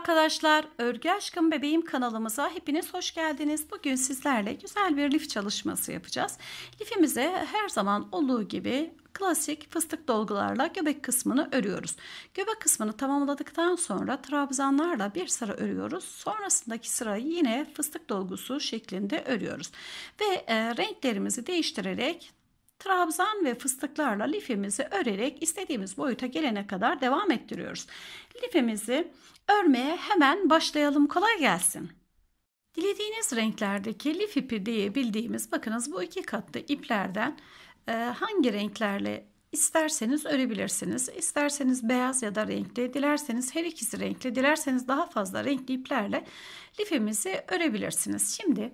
arkadaşlar, Örgü Aşkım Bebeğim kanalımıza hepiniz hoş geldiniz. Bugün sizlerle güzel bir lif çalışması yapacağız. Lifimize her zaman olduğu gibi klasik fıstık dolgularla göbek kısmını örüyoruz. Göbek kısmını tamamladıktan sonra trabzanlarla bir sıra örüyoruz. Sonrasındaki sırayı yine fıstık dolgusu şeklinde örüyoruz. Ve e, renklerimizi değiştirerek trabzan ve fıstıklarla lifimizi örerek istediğimiz boyuta gelene kadar devam ettiriyoruz. Lifimizi Örmeye hemen başlayalım. Kolay gelsin. Dilediğiniz renklerdeki lif ipi diye bildiğimiz bakınız bu iki katlı iplerden e, hangi renklerle isterseniz örebilirsiniz. İsterseniz beyaz ya da renkli, dilerseniz her ikisi renkli, dilerseniz daha fazla renkli iplerle lifimizi örebilirsiniz. Şimdi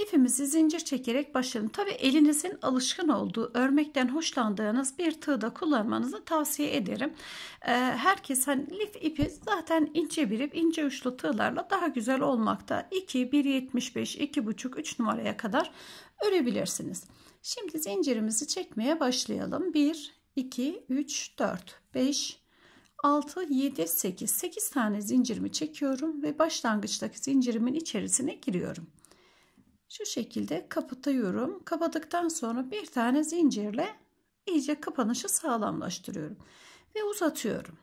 Lifimizi zincir çekerek başlayalım. Tabi elinizin alışkın olduğu, örmekten hoşlandığınız bir tığda kullanmanızı tavsiye ederim. Ee, herkes hani lif ipi zaten ince birip ince uçlu tığlarla daha güzel olmakta. 2, 1.75, 2.5, 3 numaraya kadar örebilirsiniz. Şimdi zincirimizi çekmeye başlayalım. 1, 2, 3, 4, 5, 6, 7, 8. 8 tane zincirimi çekiyorum ve başlangıçtaki zincirimin içerisine giriyorum şu şekilde kapatıyorum. Kapadıktan sonra bir tane zincirle iyice kapanışı sağlamlaştırıyorum ve uzatıyorum.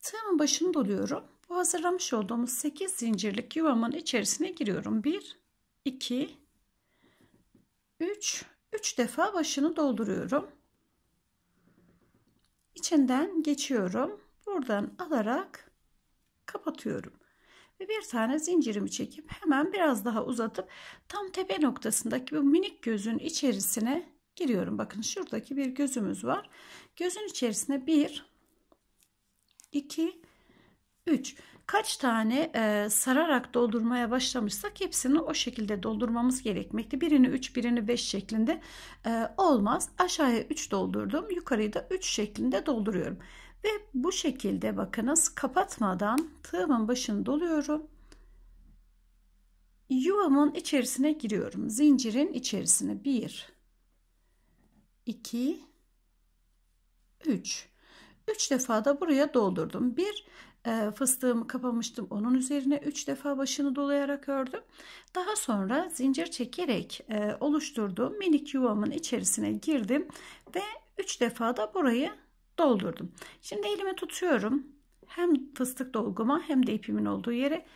Tığımın başını doluyorum. Bu hazırlamış olduğumuz 8 zincirlik yuvamın içerisine giriyorum. 1 2 3 3 defa başını dolduruyorum. İçinden geçiyorum. Buradan alarak kapatıyorum ve bir tane zincirimi çekip hemen biraz daha uzatıp tam tepe noktasındaki bu minik gözün içerisine giriyorum. Bakın şuradaki bir gözümüz var. Gözün içerisine bir, iki, üç. Kaç tane e, sararak doldurmaya başlamışsak hepsini o şekilde doldurmamız gerekmekte. Birini 3, birini 5 şeklinde e, olmaz. Aşağıya 3 doldurdum. Yukarıyı da 3 şeklinde dolduruyorum. Ve bu şekilde bakınız kapatmadan tığımın başını doluyorum. Yuvamın içerisine giriyorum. Zincirin içerisine 1 2 3 3 defa da buraya doldurdum. Bir e, fıstığımı kapamıştım. Onun üzerine 3 defa başını dolayarak ördüm. Daha sonra zincir çekerek e, oluşturduğum minik yuvamın içerisine girdim ve 3 defa da burayı doldurdum. Şimdi elime tutuyorum. Hem fıstık dolguma hem de ipimin olduğu yere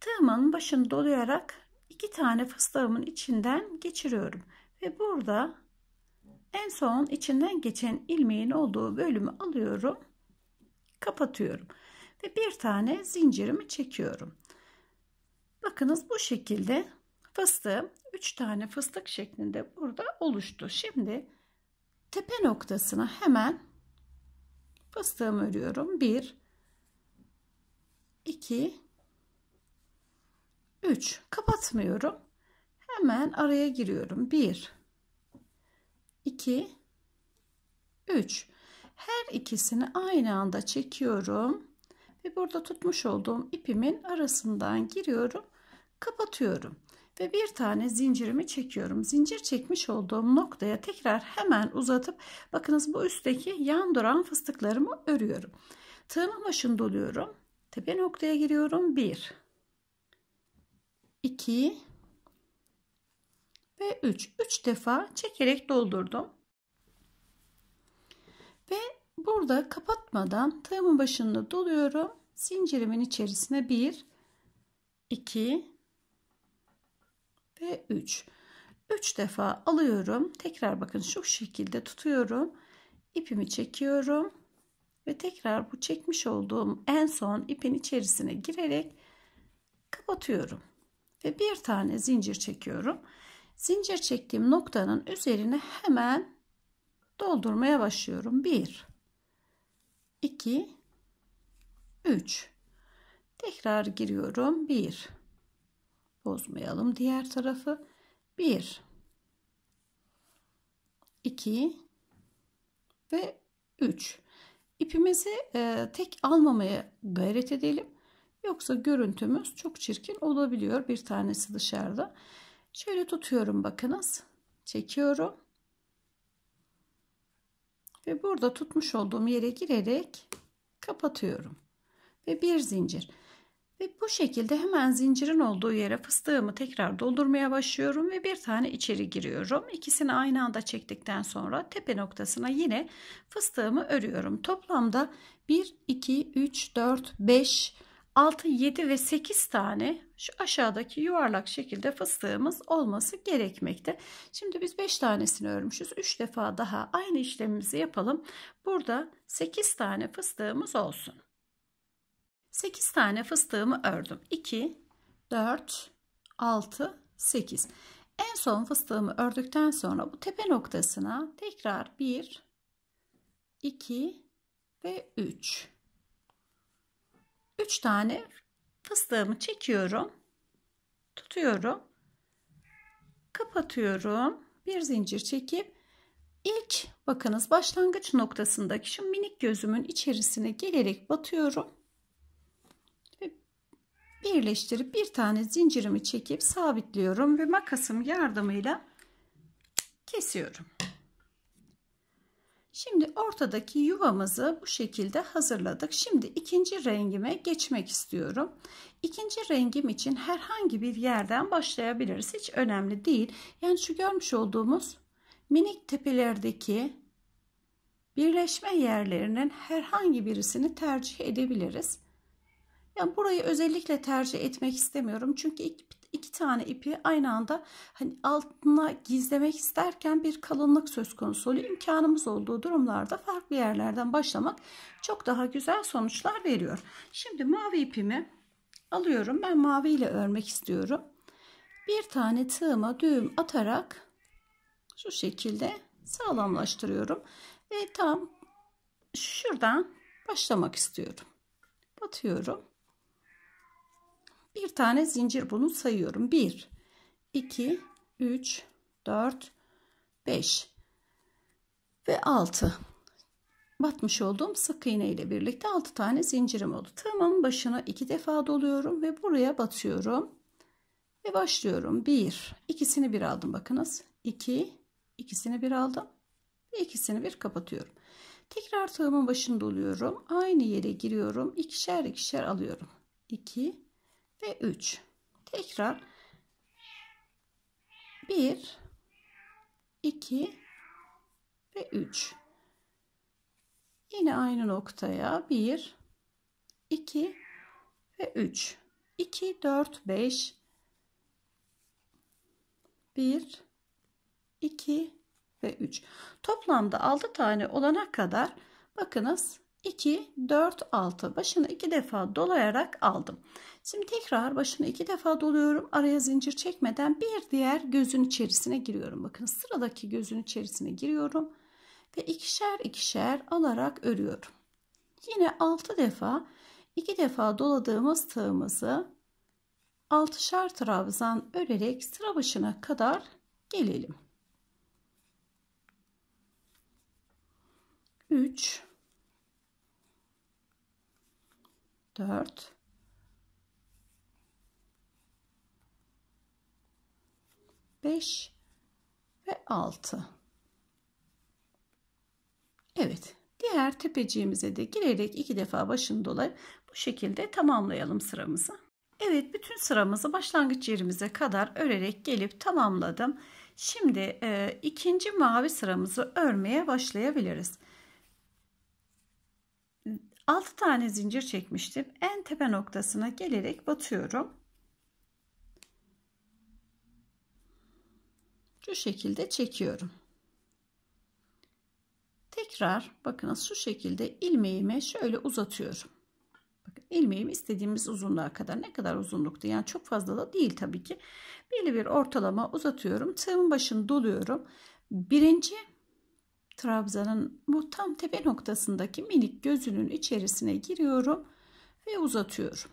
tığımın başını dolayarak iki tane fıstığımın içinden geçiriyorum. Ve burada en son içinden geçen ilmeğin olduğu bölümü alıyorum. Kapatıyorum. Ve bir tane zincirimi çekiyorum. Bakınız bu şekilde fıstığım 3 tane fıstık şeklinde burada oluştu. Şimdi tepe noktasına hemen fıstığımı örüyorum 1 2 3 kapatmıyorum hemen araya giriyorum 1 2 3 her ikisini aynı anda çekiyorum ve burada tutmuş olduğum ipimin arasından giriyorum kapatıyorum ve bir tane zincirimi çekiyorum. Zincir çekmiş olduğum noktaya tekrar hemen uzatıp bakınız bu üstteki yan duran fıstıklarımı örüyorum. Tığımın başını doluyorum. Tepe noktaya giriyorum. 1 2 ve 3. 3 defa çekerek doldurdum. Ve burada kapatmadan tığımın başını doluyorum. Zincirimin içerisine 1 2 ve 3. 3 defa alıyorum. Tekrar bakın şu şekilde tutuyorum. İpimi çekiyorum. Ve tekrar bu çekmiş olduğum en son ipin içerisine girerek kapatıyorum. Ve bir tane zincir çekiyorum. Zincir çektiğim noktanın üzerine hemen doldurmaya başlıyorum. 1 2 3 Tekrar giriyorum. 1 bozmayalım diğer tarafı. 1 2 ve 3 ipimizi e, tek almamaya gayret edelim. Yoksa görüntümüz çok çirkin olabiliyor. Bir tanesi dışarıda. Şöyle tutuyorum bakınız. Çekiyorum. Ve burada tutmuş olduğum yere girerek kapatıyorum. Ve bir zincir. Ve bu şekilde hemen zincirin olduğu yere fıstığımı tekrar doldurmaya başlıyorum ve bir tane içeri giriyorum. İkisini aynı anda çektikten sonra tepe noktasına yine fıstığımı örüyorum. Toplamda 1, 2, 3, 4, 5, 6, 7 ve 8 tane şu aşağıdaki yuvarlak şekilde fıstığımız olması gerekmekte. Şimdi biz 5 tanesini örmüşüz. 3 defa daha aynı işlemimizi yapalım. Burada 8 tane fıstığımız olsun. 8 tane fıstığımı ördüm. 2, 4, 6, 8. En son fıstığımı ördükten sonra bu tepe noktasına tekrar 1, 2 ve 3. 3 tane fıstığımı çekiyorum. Tutuyorum. Kapatıyorum. Bir zincir çekip ilk bakınız başlangıç noktasındaki şu minik gözümün içerisine gelerek batıyorum birleştirip bir tane zincirimi çekip sabitliyorum ve makasım yardımıyla kesiyorum. Şimdi ortadaki yuvamızı bu şekilde hazırladık. Şimdi ikinci rengime geçmek istiyorum. İkinci rengim için herhangi bir yerden başlayabiliriz. Hiç önemli değil. Yani şu görmüş olduğumuz minik tepelerdeki birleşme yerlerinin herhangi birisini tercih edebiliriz. Yani burayı özellikle tercih etmek istemiyorum. Çünkü iki, iki tane ipi aynı anda hani altına gizlemek isterken bir kalınlık söz konusu oluyor. İmkanımız olduğu durumlarda farklı yerlerden başlamak çok daha güzel sonuçlar veriyor. Şimdi mavi ipimi alıyorum. Ben mavi ile örmek istiyorum. Bir tane tığıma düğüm atarak şu şekilde sağlamlaştırıyorum. Ve tam şuradan başlamak istiyorum. Batıyorum. Bir tane zincir bunu sayıyorum. 1, 2, 3, 4, 5 ve 6. Batmış olduğum sık iğne ile birlikte 6 tane zincirim oldu. Tığımın başına 2 defa doluyorum ve buraya batıyorum. Ve başlıyorum. 1, ikisini bir aldım bakınız. 2, ikisini bir aldım. Ve ikisini bir kapatıyorum. Tekrar tığımın başında doluyorum. Aynı yere giriyorum. ikişer ikişer alıyorum. 2, ve 3. Tekrar 1 2 ve 3. Yine aynı noktaya 1 2 ve 3. 2 4 5 1 2 ve 3. Toplamda 6 tane olana kadar bakınız 2, 4, 6. Başını iki defa dolayarak aldım. Şimdi tekrar başını iki defa doluyorum. Araya zincir çekmeden bir diğer gözün içerisine giriyorum. Bakın sıradaki gözün içerisine giriyorum. Ve ikişer ikişer alarak örüyorum. Yine 6 defa iki defa doladığımız tığımızı altışar trabzan örerek sıra başına kadar gelelim. 3 4 5 ve 6 Evet diğer tepeciğimize de girerek iki defa başını dolayıp bu şekilde tamamlayalım sıramızı. Evet bütün sıramızı başlangıç yerimize kadar örerek gelip tamamladım. Şimdi e, ikinci mavi sıramızı örmeye başlayabiliriz. 6 tane zincir çekmiştim. En tepe noktasına gelerek batıyorum. Şu şekilde çekiyorum. Tekrar bakınız şu şekilde ilmeğimi şöyle uzatıyorum. Bakın ilmeğim istediğimiz uzunluğa kadar ne kadar uzunluktu yani çok fazla da değil tabii ki. Belli bir ortalama uzatıyorum. Tığımın başını doluyorum. Birinci Trabzanın bu tam tepe noktasındaki minik gözünün içerisine giriyorum ve uzatıyorum.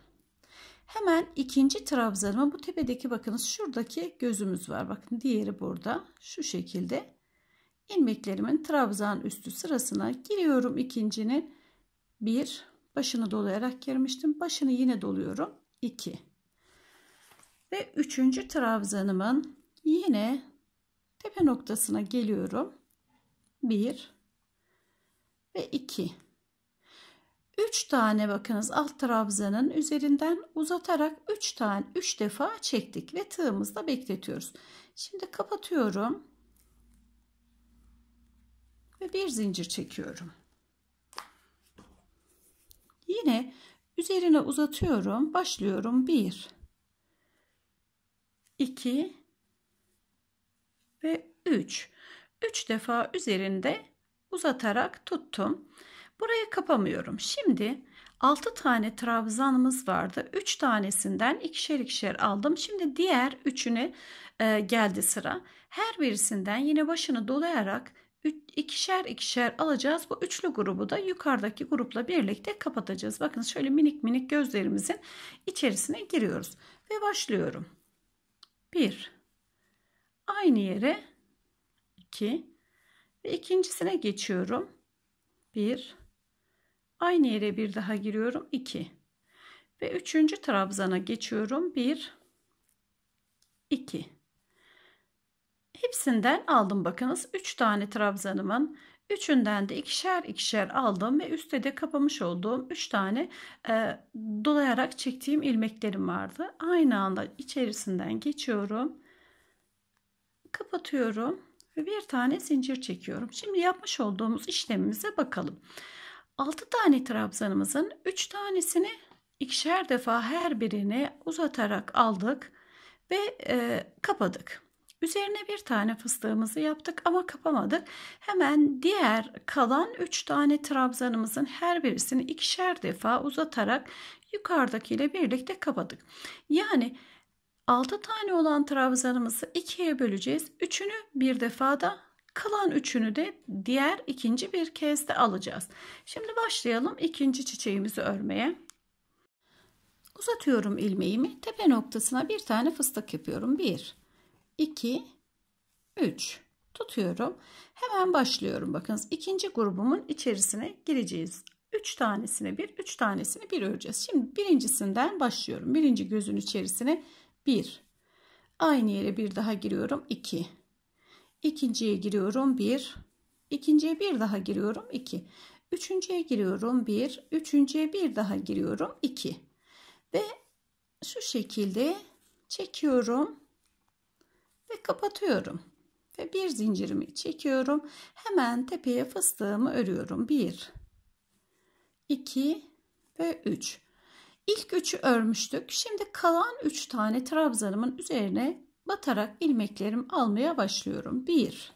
Hemen ikinci trabzanıma bu tepedeki bakınız şuradaki gözümüz var. Bakın diğeri burada şu şekilde. ilmeklerimin trabzan üstü sırasına giriyorum ikincinin. Bir başını dolayarak girmiştim. Başını yine doluyorum. iki ve üçüncü trabzanımın yine tepe noktasına geliyorum. 1 ve 2. 3 tane bakınız alt trabzanın üzerinden uzatarak 3 tane 3 defa çektik ve tığımızda bekletiyoruz. Şimdi kapatıyorum. Ve bir zincir çekiyorum. Yine üzerine uzatıyorum. Başlıyorum. 1 2 ve 3 3 defa üzerinde uzatarak tuttum. Burayı kapamıyorum. Şimdi 6 tane trabzanımız vardı. 3 tanesinden ikişer ikişer aldım. Şimdi diğer 3'üne e, geldi sıra. Her birisinden yine başını dolayarak ikişer ikişer alacağız. Bu üçlü grubu da yukarıdaki grupla birlikte kapatacağız. Bakın şöyle minik minik gözlerimizin içerisine giriyoruz. Ve başlıyorum. 1 Aynı yere 2 ve ikincisine geçiyorum. 1 aynı yere bir daha giriyorum 2 ve üçüncü trabzana geçiyorum 1 2 hepsinden aldım bakınız 3 tane trabzanımın üçünden de ikişer ikişer aldım ve üstte de kapamış olduğum 3 tane e, dolayarak çektiğim ilmeklerim vardı aynı anda içerisinden geçiyorum kapatıyorum ve bir tane zincir çekiyorum. Şimdi yapmış olduğumuz işlemimize bakalım. 6 tane trabzanımızın 3 tanesini ikişer defa her birini uzatarak aldık ve e, kapadık. Üzerine bir tane fıstığımızı yaptık ama kapamadık. Hemen diğer kalan 3 tane trabzanımızın her birisini ikişer defa uzatarak yukarıdakiyle birlikte kapadık. Yani 6 tane olan trabzanımızı 2'ye böleceğiz. 3'ünü bir defada kalan 3'ünü de diğer ikinci bir kez de alacağız. Şimdi başlayalım ikinci çiçeğimizi örmeye. Uzatıyorum ilmeğimi. Tepe noktasına bir tane fıstık yapıyorum. 1, 2, 3 tutuyorum. Hemen başlıyorum. Bakınız ikinci grubumun içerisine gireceğiz. 3 tanesini bir, 3 tanesini bir öreceğiz. Şimdi birincisinden başlıyorum. Birinci gözün içerisine 1. Aynı yere bir daha giriyorum 2. İki. İkinciye giriyorum 1. İkinciye bir daha giriyorum 2. Üçüncüye giriyorum 1. Üçüncüye bir daha giriyorum 2. Ve şu şekilde çekiyorum ve kapatıyorum. Ve bir zincirimi çekiyorum. Hemen tepeye fıstığımı örüyorum. 1, 2 ve 3. İlk üçü örmüştük. Şimdi kalan üç tane trabzanımın üzerine batarak ilmeklerimi almaya başlıyorum. Bir,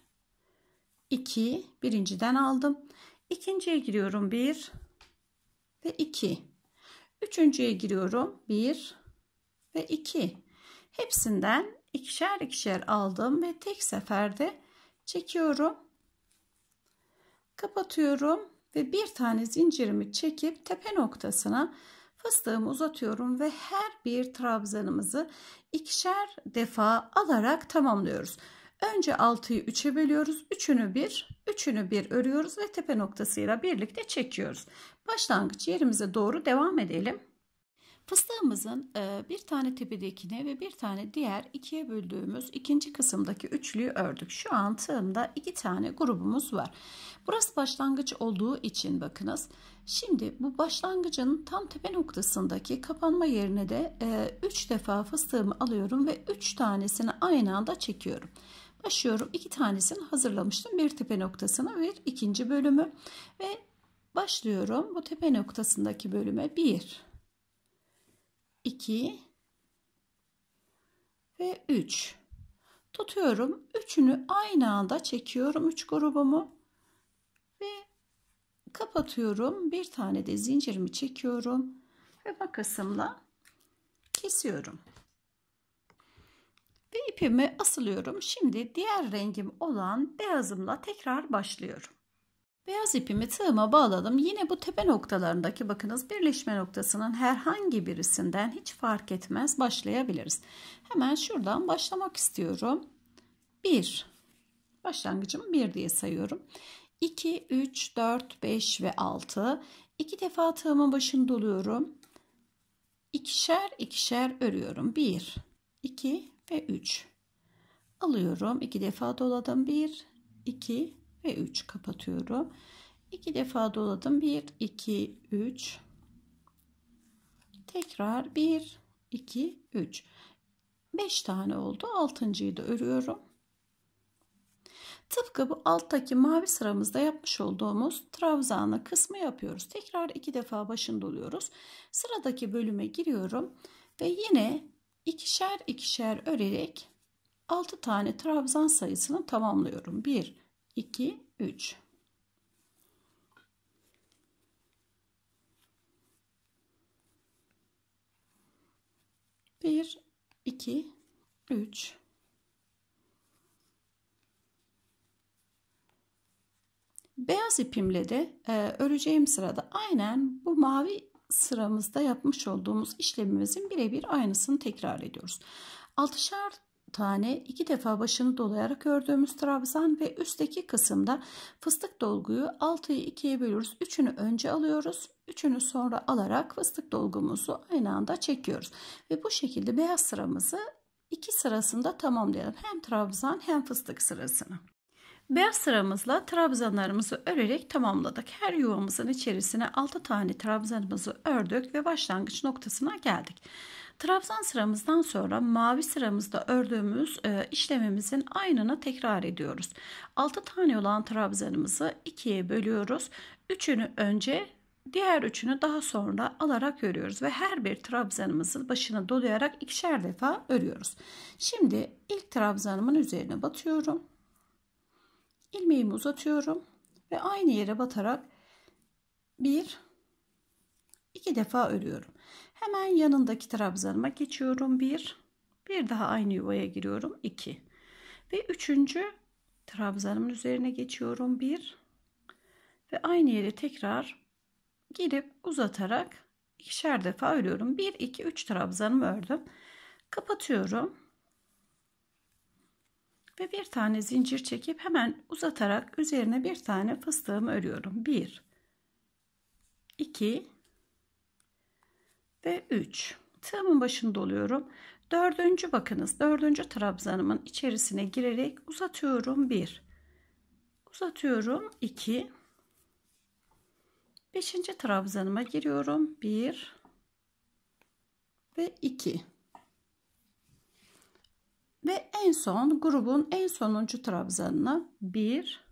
iki, birinciden aldım. İkinciye giriyorum bir ve iki. Üçüncüye giriyorum bir ve iki. Hepsinden ikişer ikişer aldım ve tek seferde çekiyorum. Kapatıyorum ve bir tane zincirimi çekip tepe noktasına fıstığımı uzatıyorum ve her bir trabzanımızı ikişer defa alarak tamamlıyoruz. Önce 6'yı 3'e bölüyoruz. 3'ünü 1, 3'ünü 1 örüyoruz ve tepe noktasıyla birlikte çekiyoruz. Başlangıç yerimize doğru devam edelim. Fıstığımızın e, bir tane tepedekine ve bir tane diğer ikiye böldüğümüz ikinci kısımdaki üçlüyü ördük. Şu an tığımda iki tane grubumuz var. Burası başlangıç olduğu için bakınız. Şimdi bu başlangıcın tam tepe noktasındaki kapanma yerine de 3 e, defa fıstığımı alıyorum ve 3 tanesini aynı anda çekiyorum başlıyorum. İki tanesini hazırlamıştım. Bir tepe noktasını ve ikinci bölümü ve başlıyorum bu tepe noktasındaki bölüme 1 2 ve 3. Tutuyorum. Üçünü aynı anda çekiyorum. 3 grubumu ve kapatıyorum. Bir tane de zincirimi çekiyorum ve makasımla kesiyorum. Ve ipimi asılıyorum. Şimdi diğer rengim olan beyazımla tekrar başlıyorum. Beyaz ipimi tığıma bağladım. Yine bu tepe noktalarındaki bakınız birleşme noktasının herhangi birisinden hiç fark etmez başlayabiliriz. Hemen şuradan başlamak istiyorum. 1 başlangıcımı 1 diye sayıyorum. 2, 3, 4, 5 ve 6 2 defa tığımın başını doluyorum. İkişer ikişer örüyorum. 1, 2 ve 3 alıyorum. 2 defa doladım. 1, 2 ve 3 kapatıyorum. 2 defa doladım. 1 2 3 tekrar 1 2 3 5 tane oldu. 6.'yı da örüyorum. Tıpkı bu alttaki mavi sıramızda yapmış olduğumuz trabzanlı kısmı yapıyoruz. Tekrar iki defa başını doluyoruz. Sıradaki bölüme giriyorum ve yine ikişer ikişer örerek 6 tane trabzan sayısını tamamlıyorum. 1 2 3 bir iki üç Beyaz ipimle de e, öreceğim sırada aynen bu mavi sıramızda yapmış olduğumuz işlemimizin birebir aynısını tekrar ediyoruz. Altışar tane iki defa başını dolayarak ördüğümüz trabzan ve üstteki kısımda fıstık dolguyu 6'yı 2'ye bölüyoruz. 3'ünü önce alıyoruz. 3'ünü sonra alarak fıstık dolgumuzu aynı anda çekiyoruz. Ve bu şekilde beyaz sıramızı iki sırasında tamamlayalım. Hem trabzan hem fıstık sırasını. Beyaz sıramızla trabzanlarımızı örerek tamamladık. Her yuvamızın içerisine 6 tane trabzanımızı ördük ve başlangıç noktasına geldik. Trabzan sıramızdan sonra mavi sıramızda ördüğümüz e, işlemimizin aynını tekrar ediyoruz. 6 tane olan trabzanımızı ikiye bölüyoruz. Üçünü önce Diğer üçünü daha sonra alarak örüyoruz ve her bir trabzanımızın başına dolayarak ikişer defa örüyoruz. Şimdi ilk trabzanımın üzerine batıyorum. ilmeğimi uzatıyorum ve aynı yere batarak bir iki defa örüyorum. Hemen yanındaki trabzanıma geçiyorum. 1. Bir daha aynı yuvaya giriyorum. 2. Ve üçüncü trabzanımın üzerine geçiyorum. 1. Ve aynı yere tekrar girip uzatarak ikişer defa örüyorum. 1, 2, 3 trabzanımı ördüm. Kapatıyorum. Ve bir tane zincir çekip hemen uzatarak üzerine bir tane fıstığımı örüyorum. 1, 2, ve 3. Tığımın başını doluyorum. Dördüncü bakınız dördüncü trabzanımın içerisine girerek uzatıyorum 1. Uzatıyorum 2. Beşinci trabzanıma giriyorum 1 ve 2. Ve en son grubun en sonuncu trabzanına 1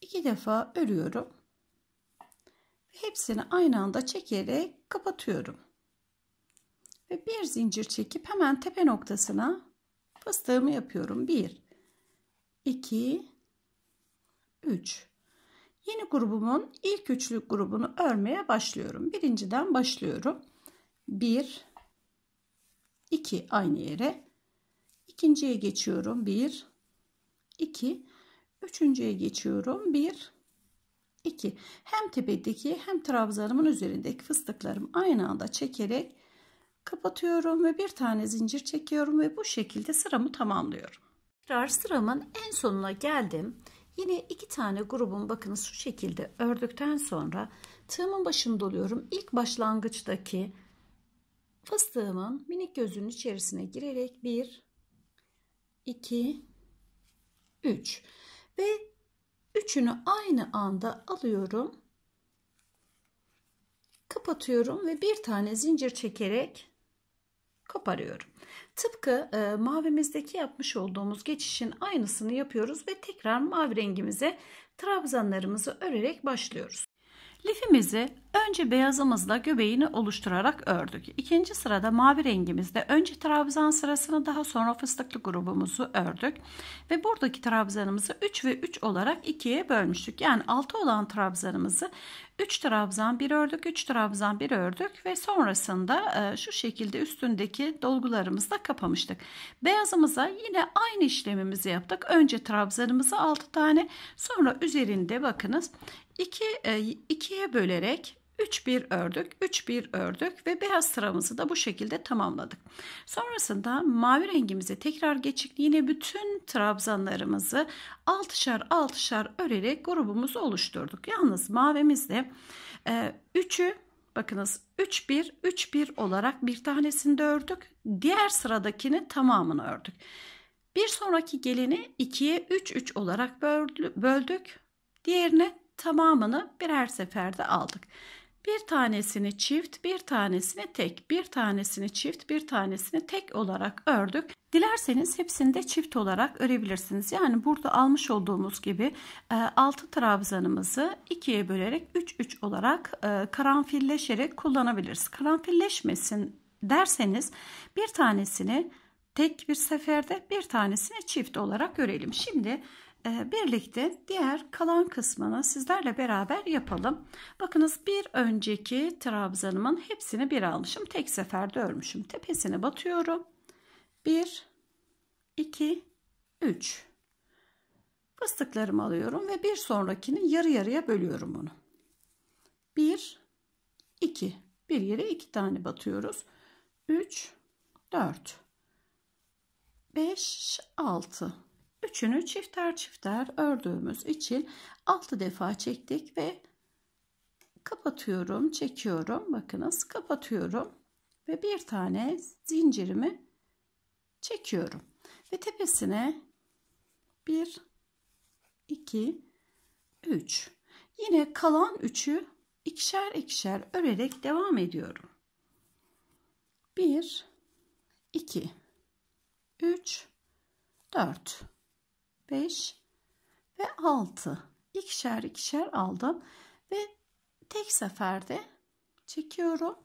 2 defa örüyorum hepsini aynı anda çekerek kapatıyorum. Ve bir zincir çekip hemen tepe noktasına fıstığımı yapıyorum. 1 2 3 Yeni grubumun ilk üçlü grubunu örmeye başlıyorum. Birinciden başlıyorum. 1 2 aynı yere. İkinciye geçiyorum. 1 2 Üçüncüye geçiyorum. 1 2. Hem tepedeki hem trabzanımın üzerindeki fıstıklarımı aynı anda çekerek kapatıyorum ve bir tane zincir çekiyorum ve bu şekilde sıramı tamamlıyorum. Tekrar sıramın en sonuna geldim. Yine iki tane grubun bakın şu şekilde ördükten sonra tığımın başını doluyorum. İlk başlangıçtaki fıstığımın minik gözünün içerisine girerek 1 2 3 ve Üçünü aynı anda alıyorum. Kapatıyorum ve bir tane zincir çekerek koparıyorum. Tıpkı e, mavimizdeki yapmış olduğumuz geçişin aynısını yapıyoruz ve tekrar mavi rengimize trabzanlarımızı örerek başlıyoruz. Lifimizi önce beyazımızla göbeğini oluşturarak ördük. İkinci sırada mavi rengimizde önce trabzan sırasını daha sonra fıstıklı grubumuzu ördük. Ve buradaki trabzanımızı 3 ve 3 olarak ikiye bölmüştük. Yani 6 olan trabzanımızı 3 trabzan 1 ördük, 3 trabzan 1 ördük ve sonrasında e, şu şekilde üstündeki dolgularımızla kapamıştık. Beyazımıza yine aynı işlemimizi yaptık. Önce trabzanımızı 6 tane sonra üzerinde bakınız 2 e, ikiye bölerek 3 bir ördük, 3 bir ördük ve beyaz sıramızı da bu şekilde tamamladık. Sonrasında mavi rengimizi tekrar geçip yine bütün trabzanlarımızı altışar altışar örerek grubumuzu oluşturduk. Yalnız mavimizde 3'ü e, bakınız 3 1 3 1 olarak bir tanesini de ördük. Diğer sıradakini tamamını ördük. Bir sonraki geleni 2'ye 3 3 olarak böldük. Diğerine tamamını birer seferde aldık. Bir tanesini çift, bir tanesini tek, bir tanesini çift, bir tanesini tek olarak ördük. Dilerseniz hepsini de çift olarak örebilirsiniz. Yani burada almış olduğumuz gibi 6 e, trabzanımızı ikiye bölerek 3-3 olarak e, karanfilleşerek kullanabiliriz. Karanfilleşmesin derseniz bir tanesini tek bir seferde bir tanesini çift olarak örelim. Şimdi ee, birlikte diğer kalan kısmını sizlerle beraber yapalım. Bakınız bir önceki trabzanımın hepsini bir almışım. Tek seferde örmüşüm. Tepesine batıyorum. 1 2 3 Fıstıklarımı alıyorum ve bir sonrakini yarı yarıya bölüyorum onu. 1 2 Bir yere 2 tane batıyoruz. 3 4 5 6 Üçünü çifter çifter ördüğümüz için 6 defa çektik ve kapatıyorum, çekiyorum. Bakınız kapatıyorum ve bir tane zincirimi çekiyorum. Ve tepesine 1 2 3 yine kalan 3'ü ikişer ikişer örerek devam ediyorum. 1 2 3 4 5 ve 6. ikişer ikişer aldım ve tek seferde çekiyorum,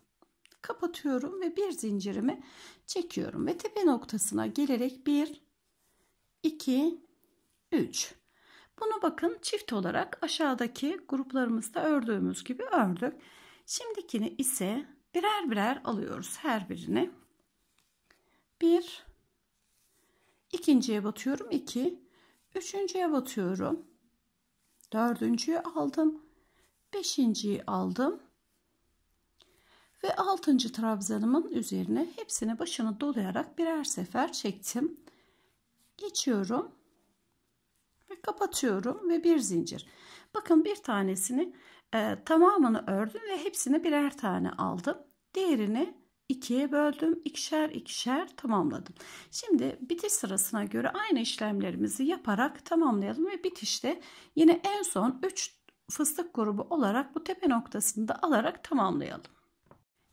kapatıyorum ve bir zincirimi çekiyorum ve tepe noktasına gelerek 1 2 3 bunu bakın çift olarak aşağıdaki gruplarımızda ördüğümüz gibi ördük. Şimdikini ise birer birer alıyoruz her birini. 1 İkinciye batıyorum 2 Üçüncüye batıyorum. Dördüncüyü aldım. Beşinciyi aldım. Ve altıncı trabzanımın üzerine hepsini başını dolayarak birer sefer çektim. Geçiyorum. Ve kapatıyorum ve bir zincir. Bakın bir tanesini e, tamamını ördüm ve hepsini birer tane aldım. Diğerini ikiye böldüm. ikişer ikişer tamamladım. Şimdi bitiş sırasına göre aynı işlemlerimizi yaparak tamamlayalım ve bitişte yine en son 3 fıstık grubu olarak bu tepe noktasını da alarak tamamlayalım.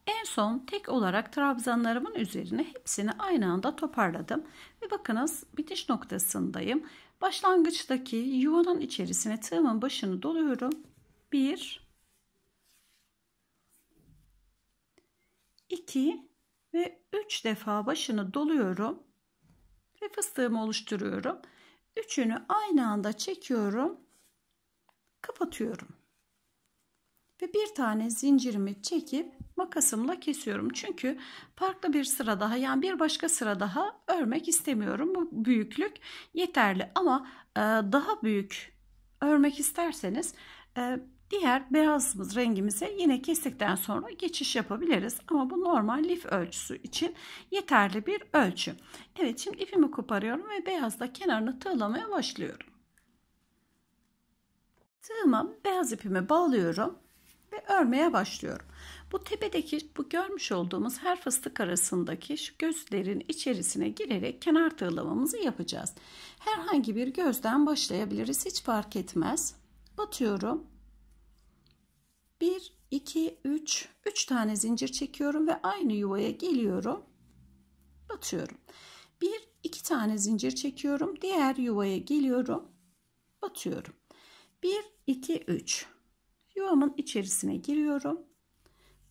En son tek olarak trabzanlarımın üzerine hepsini aynı anda toparladım. Ve bakınız bitiş noktasındayım. Başlangıçtaki yuvanın içerisine tığımın başını doluyorum. 1 2 ve 3 defa başını doluyorum ve fıstığımı oluşturuyorum. Üçünü aynı anda çekiyorum. Kapatıyorum. Ve bir tane zincirimi çekip makasımla kesiyorum. Çünkü farklı bir sıra daha yani bir başka sıra daha örmek istemiyorum. Bu büyüklük yeterli ama e, daha büyük örmek isterseniz e, Diğer beyazımız rengimize yine kestikten sonra geçiş yapabiliriz. Ama bu normal lif ölçüsü için yeterli bir ölçü. Evet şimdi ipimi koparıyorum ve beyazda kenarını tığlamaya başlıyorum. Tığıma beyaz ipimi bağlıyorum ve örmeye başlıyorum. Bu tepedeki bu görmüş olduğumuz her fıstık arasındaki şu gözlerin içerisine girerek kenar tığlamamızı yapacağız. Herhangi bir gözden başlayabiliriz hiç fark etmez. Batıyorum 1, 2, 3, 3 tane zincir çekiyorum ve aynı yuvaya geliyorum. Batıyorum. 1, 2 tane zincir çekiyorum. Diğer yuvaya geliyorum. Batıyorum. 1, 2, 3. Yuvamın içerisine giriyorum.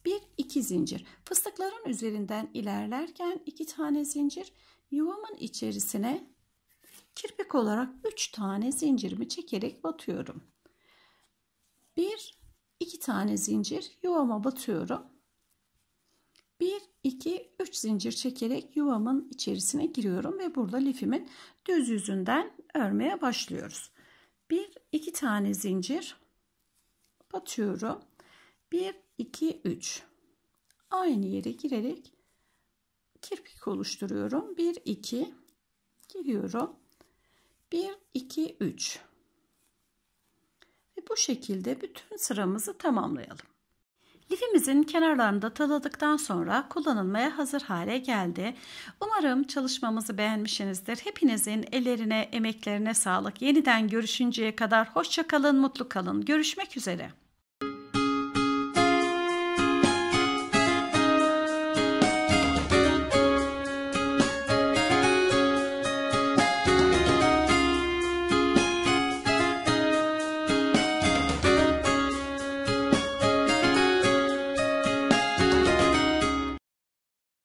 1, 2 zincir. Fıstıkların üzerinden ilerlerken 2 tane zincir. Yuvamın içerisine kirpik olarak 3 tane zincirimi çekerek batıyorum. 1, 2 tane zincir yuvama batıyorum. 1 2 3 zincir çekerek yuvamın içerisine giriyorum ve burada lifimin düz yüzünden örmeye başlıyoruz. 1 2 tane zincir batıyorum. 1 2 3 aynı yere girerek kirpik oluşturuyorum. 1 2 giriyorum. 1 2 3 bu şekilde bütün sıramızı tamamlayalım. Lifimizin kenarlarını da taladıktan sonra kullanılmaya hazır hale geldi. Umarım çalışmamızı beğenmişsinizdir. Hepinizin ellerine, emeklerine sağlık. Yeniden görüşünceye kadar hoşçakalın, mutlu kalın. Görüşmek üzere.